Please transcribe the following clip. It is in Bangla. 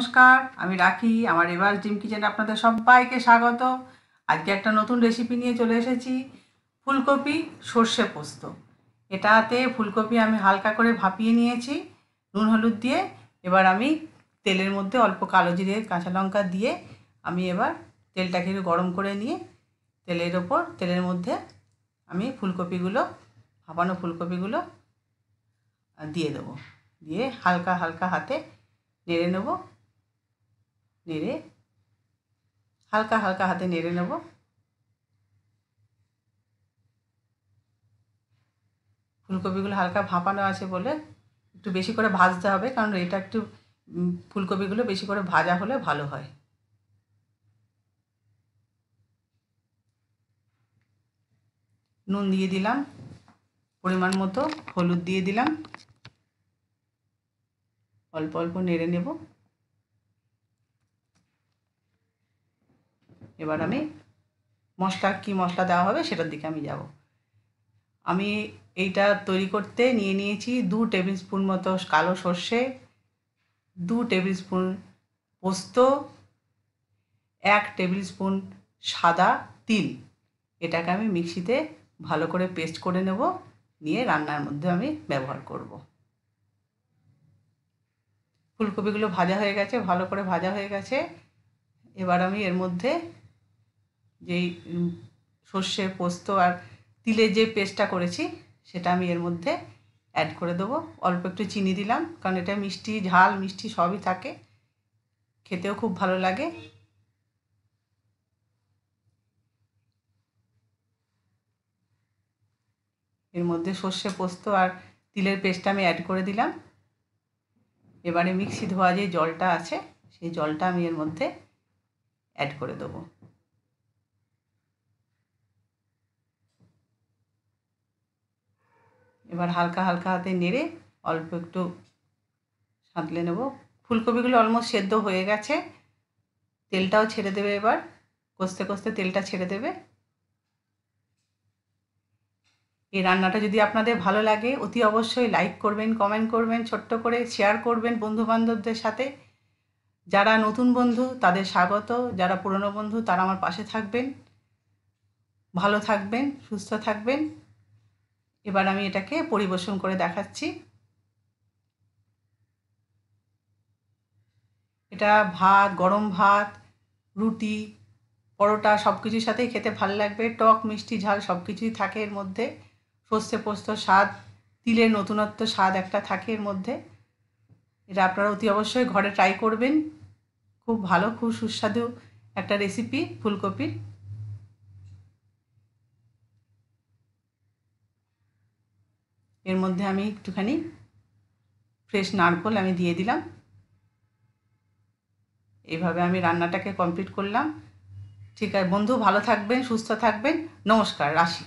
নমস্কার আমি রাখি আমার এবার জিম কিচেন আপনাদের সবাইকে স্বাগত আজকে একটা নতুন রেসিপি নিয়ে চলে এসেছি ফুলকপি সর্ষে পোস্ত এটাতে ফুলকপি আমি হালকা করে ভাপিয়ে নিয়েছি নুন হলুদ দিয়ে এবার আমি তেলের মধ্যে অল্প কালো জিরে কাঁচা লঙ্কা দিয়ে আমি এবার তেলটাকে গরম করে নিয়ে তেলের ওপর তেলের মধ্যে আমি ফুলকপিগুলো ভাপানো ফুলকপিগুলো দিয়ে দেবো দিয়ে হালকা হালকা হাতে নেড়ে নেবো নেড়ে হালকা হালকা হাতে নেড়ে নেব ফুলকপিগুলো হালকা ভাপানো আছে বলে একটু বেশি করে ভাজতে হবে কারণ এটা একটু ফুলকপিগুলো বেশি করে ভাজা হলে ভালো হয় নুন দিয়ে দিলাম পরিমাণ মতো হলুদ দিয়ে দিলাম অল্প অল্প নেড়ে নেব এবার আমি মশলা কি মশলা দেওয়া হবে সেটার দিকে আমি যাব আমি এইটা তৈরি করতে নিয়ে নিয়েছি দু টেবিল স্পুন মতো কালো সর্ষে দু টেবিল স্পুন পোস্ত এক টেবিল স্পুন সাদা তিল এটাকে আমি মিক্সিতে ভালো করে পেস্ট করে নেব নিয়ে রান্নার মধ্যে আমি ব্যবহার করব ফুলকপিগুলো ভাজা হয়ে গেছে ভালো করে ভাজা হয়ে গেছে এবার আমি এর মধ্যে যেই সর্ষে পোস্ত আর তিলে যে পেস্টটা করেছি সেটা আমি এর মধ্যে অ্যাড করে দেবো অল্প একটু চিনি দিলাম কারণ এটা মিষ্টি ঝাল মিষ্টি সবই থাকে খেতেও খুব ভালো লাগে এর মধ্যে সর্ষে পোস্ত আর তিলের পেস্টটা আমি অ্যাড করে দিলাম এবারে মিক্সি ধোয়া যে জলটা আছে সেই জলটা আমি এর মধ্যে অ্যাড করে দেবো এবার হালকা হালকা হাতে নেড়ে অল্প একটু সাঁতলে নেব ফুলকপিগুলো অলমোস্ট সেদ্ধ হয়ে গেছে তেলটাও ছেড়ে দেবে এবার কষতে কষতে তেলটা ছেড়ে দেবে এই রান্নাটা যদি আপনাদের ভালো লাগে অতি অবশ্যই লাইক করবেন কমেন্ট করবেন ছোট্ট করে শেয়ার করবেন বন্ধুবান্ধবদের সাথে যারা নতুন বন্ধু তাদের স্বাগত যারা পুরনো বন্ধু তারা আমার পাশে থাকবেন ভালো থাকবেন সুস্থ থাকবেন এবার আমি এটাকে পরিবেশন করে দেখাচ্ছি এটা ভাত গরম ভাত রুটি পরোটা সব কিছুর সাথেই খেতে ভালো লাগবে টক মিষ্টি ঝাল সব কিছুই থাকে এর মধ্যে সর্ষে পোস্ত স্বাদ তিলের নতুনত্ব স্বাদ একটা থাকে এর মধ্যে এটা আপনারা অতি অবশ্যই ঘরে ট্রাই করবেন খুব ভালো খুব সুস্বাদু একটা রেসিপি ফুলকপির এর মধ্যে আমি একটুখানি ফ্রেশ নারকোল আমি দিয়ে দিলাম এভাবে আমি রান্নাটাকে কমপ্লিট করলাম ঠিক আছে বন্ধু ভালো থাকবেন সুস্থ থাকবেন নমস্কার রাশি